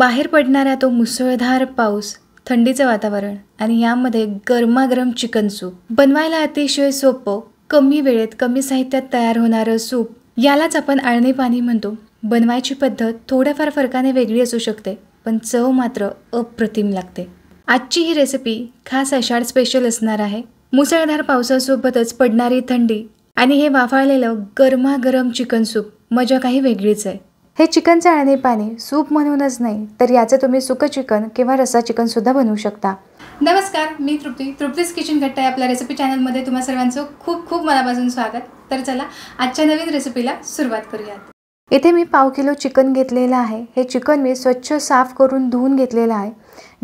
बाहेर पडणारा तो मुसळधार पाऊस थंडीचं वातावरण आणि यामध्ये गरमागरम चिकन सूप बनवायला अतिशय सोपं कमी वेळेत कमी साहित्यात तयार होणारं सूप यालाच आपण आळणी पाणी म्हणतो बनवायची पद्धत थोड्याफार फरकाने वेगळी असू शकते पण चव मात्र अप्रतिम लागते आजची ही रेसिपी खास आषाढ स्पेशल असणार आहे मुसळधार पावसासोबतच पडणारी थंडी आणि हे वाफाळलेलं गरमागरम चिकन सूप मजा काही वेगळीच आहे हे चिकन अळणे पाणी सूप म्हणूनच नाही तर याचं तुम्ही सुक चिकन किंवा रसा चिकनसुद्धा बनवू शकता नमस्कार मी तृप्ती तृप्तीस किचन घट्ट आहे आपल्या रेसिपी चॅनलमध्ये तुम्हा सर्वांचं खूप खूप मनापासून स्वागत तर चला आजच्या नवीन रेसिपीला सुरुवात करूयात इथे मी पाव किलो चिकन घेतलेलं आहे हे चिकन मी स्वच्छ साफ करून धुवून घेतलेलं आहे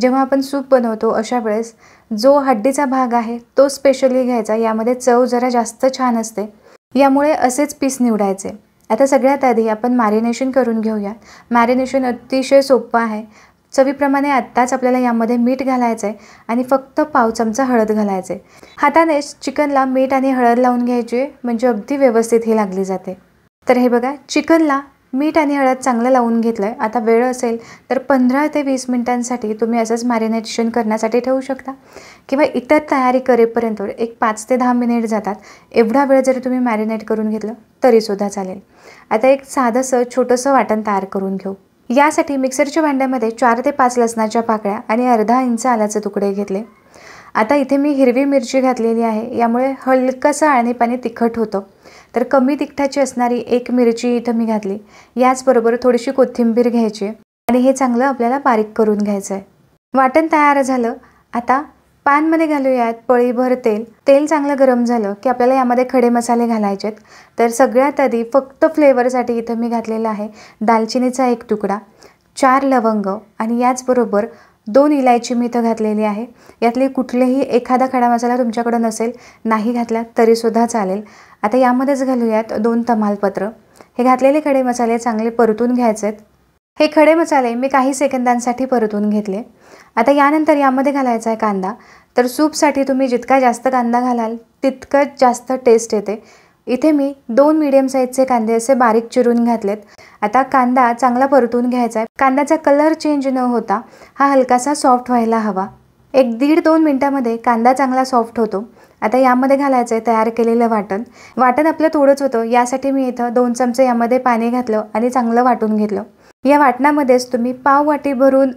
जेव्हा आपण सूप बनवतो अशा वेळेस जो हड्डीचा भाग आहे तो स्पेशली घ्यायचा यामध्ये चव जरा जास्त छान असते यामुळे असेच पीस निवडायचे आता सगळ्यात आधी आपण मॅरिनेशन करून घेऊयात मॅरिनेशन अतिशय सोपं आहे चवीप्रमाणे आत्ताच आपल्याला यामध्ये मीठ घालायचं आहे आणि फक्त पाव चमचा हळद घालायचं आहे हातानेच चिकनला मीठ आणि हळद लावून घ्यायची म्हणजे अगदी व्यवस्थित ही लागली जाते तर हे बघा चिकनला मीठ आणि हळद चांगलं लावून घेतलं आहे आता वेळ असेल तर पंधरा ते वीस मिनिटांसाठी तुम्ही असंच मॅरिनेशन करण्यासाठी ठेवू शकता किंवा इतर तयारी करेपर्यंत एक पाच ते दहा मिनिट जातात एवढा वेळ जरी तुम्ही मॅरिनेट करून घेतलं तरीसुद्धा चालेल आता एक साधंसं छोटंसं वाटण तयार करून घेऊ यासाठी मिक्सरच्या भांड्यामध्ये चार ते पाच लसणाच्या पाकळ्या आणि अर्धा इंच आल्याचे तुकडे घेतले आता इथे मी हिरवी मिरची घातलेली आहे यामुळे हलकंसं पाणी तिखट होतं तर कमी तिखटाची असणारी एक मिरची इथं मी घातली याचबरोबर थोडीशी कोथिंबीर घ्यायची आणि हे चांगलं आपल्याला बारीक करून घ्यायचं आहे वाटण तयार झालं आता पॅनमध्ये घालूयात पळीभर तेल तेल चांगलं गरम झालं की आपल्याला यामध्ये खडे मसाले घालायचे आहेत तर सगळ्यात आधी फक्त फ्लेवरसाठी इथं मी घातलेला आहे दालचिनीचा एक तुकडा चार लवंग आणि याचबरोबर दोन इलायची मी इथं घातलेली आहे यातले कुठलेही एखादा खडा मसाला तुमच्याकडं नसेल नाही घातला तरीसुद्धा चालेल आता यामध्येच घालूयात दोन तमालपत्र हे घातलेले खडे मसाले चांगले परतून घ्यायचे आहेत हे खडे मसाले मी काही सेकंदांसाठी परतून घेतले आता यानंतर यामध्ये घालायचा आहे कांदा तर सूपसाठी तुम्ही जितका जास्त कांदा घालाल तितकंच जास्त टेस्ट येते इथे मी दोन मिडियम साईजचे कांदे असे बारीक चिरून घातलेत आता कांदा चांगला परतून घ्यायचा आहे कांद्याचा कलर चेंज न होता हा हलकासा सॉफ्ट व्हायला हवा एक दीड दोन मिनटामध्ये कांदा चांगला सॉफ्ट होतो आता यामध्ये घालायचं आहे तयार केलेलं वाटण वाटण आपलं थोडंच होतं यासाठी मी इथं दोन चमचे यामध्ये पाणी घातलं आणि चांगलं वाटून घेतलं या वाटणामध्येच तुम्ही पाव वाटी भरून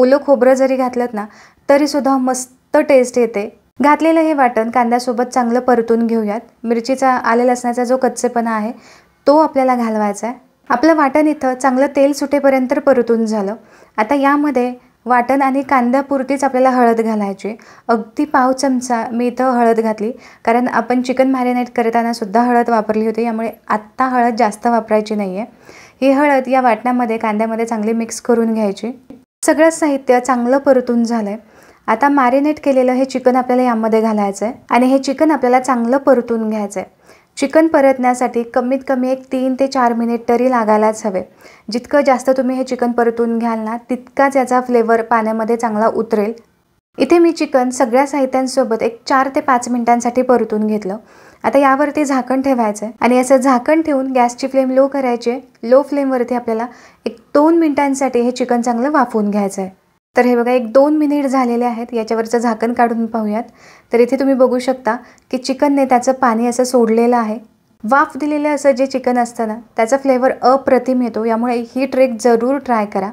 ओलं खोबरं जरी घातलं ना तरीसुद्धा मस्त टेस्ट येते घातलेलं हे वाटण कांद्यासोबत चांगलं परतून घेऊयात मिरचीचा आले लसणाचा जो कच्चेपणा आहे तो आपल्याला घालवायचा आहे आपलं वाटण इथं चांगलं तेल सुटेपर्यंत परतून झालं आता यामध्ये वाटण आणि कांद्यापुरतीच आपल्याला हळद घालायची अगदी पाव चमचा मी इथं हळद घातली कारण आपण चिकन मॅरिनेट करतानासुद्धा हळद वापरली होती यामुळे आत्ता हळद जास्त वापरायची नाही आहे ही हळद या वाटणामध्ये कांद्यामध्ये चांगली मिक्स करून घ्यायची सगळं साहित्य चांगलं परतून झालं आहे आता मॅरिनेट केलेलं हे चिकन आपल्याला यामध्ये घालायचं आहे आणि हे चिकन आपल्याला चांगलं परतून घ्यायचं आहे चिकन परतण्यासाठी कमीत कमी एक तीन ते चार मिनिट तरी लागायलाच हवे जितकं जास्त तुम्ही हे चिकन परतून घ्याल ना तितकाच याचा फ्लेवर पाण्यामध्ये चांगला उतरेल इथे मी चिकन सगळ्या साहित्यांसोबत एक चार ते पाच मिनिटांसाठी परतून घेतलं आता यावरती झाकण ठेवायचं आहे आणि असं झाकण ठेवून गॅसची फ्लेम लो करायची लो फ्लेमवरती आपल्याला एक दोन मिनिटांसाठी हे चिकन चांगलं वाफवून घ्यायचं आहे तर हे बघा एक दोन मिनिट झालेले आहेत याच्यावरचं झाकण काढून पाहूयात तर इथे तुम्ही बघू शकता की चिकनने त्याचं पाणी असं सोडलेलं आहे वाफ दिलेलं असं जे चिकन असतं ना त्याचा फ्लेवर अप्रतिम येतो यामुळे ही ट्रेक जरूर ट्राय करा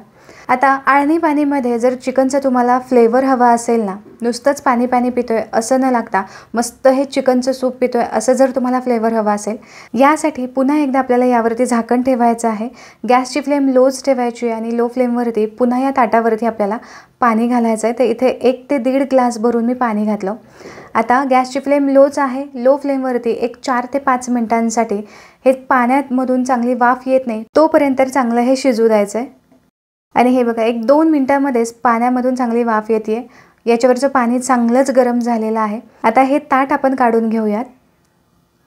आता आळणी पाणीमध्ये जर चिकनचा तुम्हाला फ्लेवर हवा असेल ना नुसतंच पाणी पाणी पितोय असं न लागता मस्त हे चिकनचं सूप पितोय असं जर तुम्हाला फ्लेवर हवा असेल यासाठी पुन्हा एकदा आपल्याला यावरती झाकण ठेवायचं आहे गॅसची फ्लेम लोच ठेवायची आणि लो फ्लेमवरती पुन्हा या ताटावरती आपल्याला पाणी घालायचं आहे तर इथे एक ते दीड ग्लास भरून मी पाणी घातलं आता गॅसची फ्लेम लोच आहे लो फ्लेमवरती एक चार ते पाच मिनटांसाठी हे पाण्यामधून चांगली वाफ येत नाही तोपर्यंत चांगलं हे शिजू द्यायचं आहे आणि हे बघा एक दोन मिनटामध्येच पाण्यामधून चांगली वाफ येते याच्यावरचं पाणी चांगलंच गरम झालेलं आहे आता हे ताट आपण काढून घेऊयात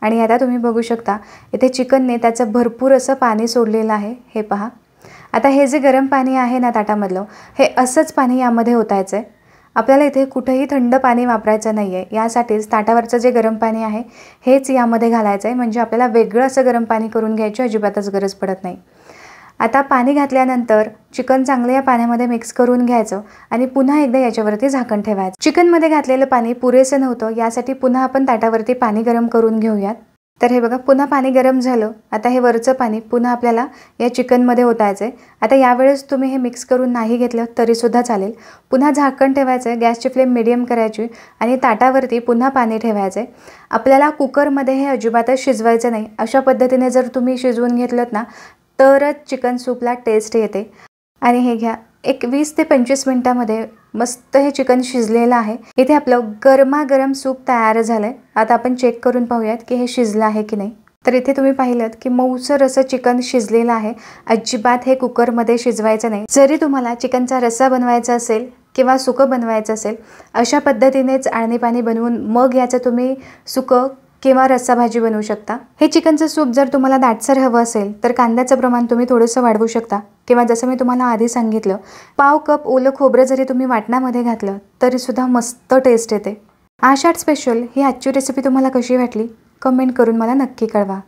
आणि आता तुम्ही बघू शकता इथे चिकनने त्याचं भरपूर असं पाणी सोडलेलं आहे हे पहा आता हे जे गरम पाणी आहे ना ताटामधलं हे असंच पाणी यामध्ये होतायचं आहे आपल्याला इथे कुठंही थंड पाणी वापरायचं नाही आहे यासाठीच ताटावरचं जे गरम पाणी आहे हेच यामध्ये घालायचं आहे म्हणजे आपल्याला वेगळं असं गरम पाणी करून घ्यायची अजिबातच गरज पडत नाही आता पाणी घातल्यानंतर चिकन चांगलं या पाण्यामध्ये मिक्स करून घ्यायचं आणि पुन्हा एकदा याच्यावरती झाकण ठेवायचं चिकनमध्ये घातलेलं पाणी पुरेसं नव्हतं यासाठी पुन्हा आपण ताटावरती पाणी गरम करून घेऊयात तर हे बघा पुन्हा पाणी गरम झालं आता हे वरचं पाणी पुन्हा आपल्याला या चिकनमध्ये ओतायचं आहे आता यावेळेस तुम्ही हे मिक्स करून नाही घेतलं तरीसुद्धा चालेल पुन्हा झाकण ठेवायचं आहे गॅसची फ्लेम मिडियम करायची आणि ताटावरती पुन्हा पाणी ठेवायचं आहे आपल्याला कुकरमध्ये हे अजिबातच शिजवायचं नाही अशा पद्धतीने जर तुम्ही शिजवून घेतलं ना तरच चिकन सूपला टेस्ट येते आणि हे घ्या एक वीस ते पंचवीस मिनटामध्ये मस्त हे चिकन शिजलेलं आहे इथे आपलं गरमागरम सूप तयार झालं आहे आता आपण चेक करून पाहूयात की हे शिजलं आहे की नाही तर इथे तुम्ही पाहिलं की मऊसर असं चिकन शिजलेलं आहे अजिबात हे कुकरमध्ये शिजवायचं नाही जरी तुम्हाला चिकनचा रस्सा बनवायचा असेल किंवा सुकं बनवायचं असेल अशा पद्धतीनेच आळणीपाणी पाणी बनवून मग याचं तुम्ही सुकं किंवा रस्सा भाजी बनवू शकता हे चिकनचं सूप जर तुम्हाला दाटसर हवं असेल तर कांद्याचं प्रमाण तुम्ही थोडंसं वाढवू शकता किंवा जसं मी तुम्हाला आधी सांगितलं पाव कप ओलं खोबरं जरी तुम्ही वाटणामध्ये घातलं तरीसुद्धा मस्त टेस्ट येते आषाढ स्पेशल ही आजची रेसिपी तुम्हाला कशी वाटली कमेंट करून मला नक्की कळवा